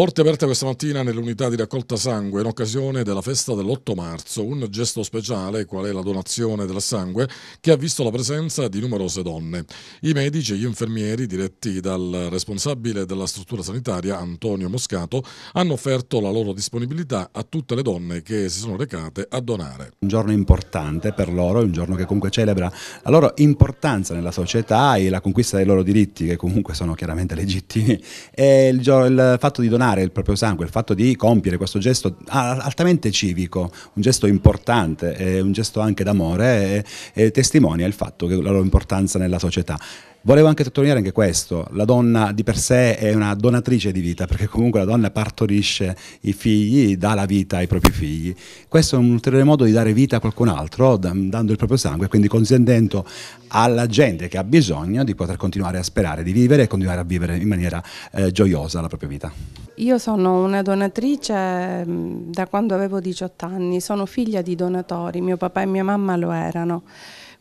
Porte aperte questa mattina nell'unità di raccolta sangue in occasione della festa dell'8 marzo, un gesto speciale qual è la donazione del sangue che ha visto la presenza di numerose donne. I medici e gli infermieri diretti dal responsabile della struttura sanitaria Antonio Moscato hanno offerto la loro disponibilità a tutte le donne che si sono recate a donare. Un giorno importante per loro, un giorno che comunque celebra la loro importanza nella società e la conquista dei loro diritti che comunque sono chiaramente legittimi e il, fatto di donare donare il proprio sangue, il fatto di compiere questo gesto ah, altamente civico, un gesto importante, un gesto anche d'amore, testimonia il fatto che la loro importanza nella società. Volevo anche sottolineare anche questo, la donna di per sé è una donatrice di vita, perché comunque la donna partorisce i figli, dà la vita ai propri figli. Questo è un ulteriore modo di dare vita a qualcun altro, dando il proprio sangue, quindi consentendo alla gente che ha bisogno di poter continuare a sperare, di vivere e continuare a vivere in maniera eh, gioiosa la propria vita. Io sono una donatrice mm, da quando avevo 18 anni, sono figlia di donatori, mio papà e mia mamma lo erano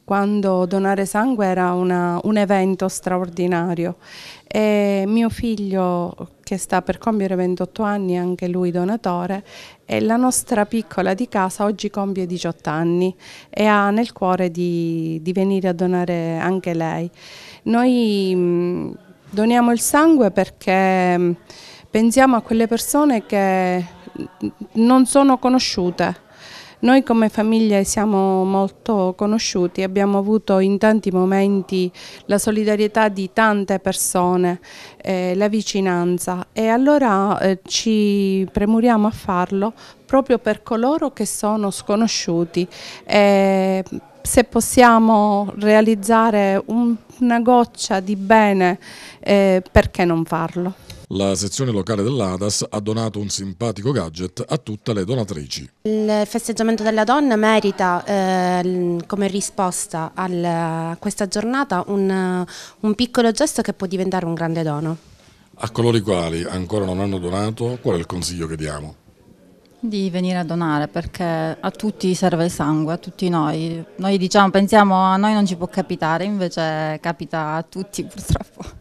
quando donare sangue era una, un evento straordinario. E mio figlio, che sta per compiere 28 anni, anche lui donatore, e la nostra piccola di casa oggi compie 18 anni e ha nel cuore di, di venire a donare anche lei. Noi mm, doniamo il sangue perché mm, pensiamo a quelle persone che non sono conosciute noi come famiglia siamo molto conosciuti, abbiamo avuto in tanti momenti la solidarietà di tante persone, eh, la vicinanza e allora eh, ci premuriamo a farlo proprio per coloro che sono sconosciuti. Eh, se possiamo realizzare un, una goccia di bene, eh, perché non farlo? La sezione locale dell'ADAS ha donato un simpatico gadget a tutte le donatrici. Il festeggiamento della donna merita eh, come risposta al, a questa giornata un, un piccolo gesto che può diventare un grande dono. A coloro i quali ancora non hanno donato, qual è il consiglio che diamo? Di venire a donare perché a tutti serve il sangue, a tutti noi. Noi diciamo, pensiamo a noi non ci può capitare, invece capita a tutti purtroppo.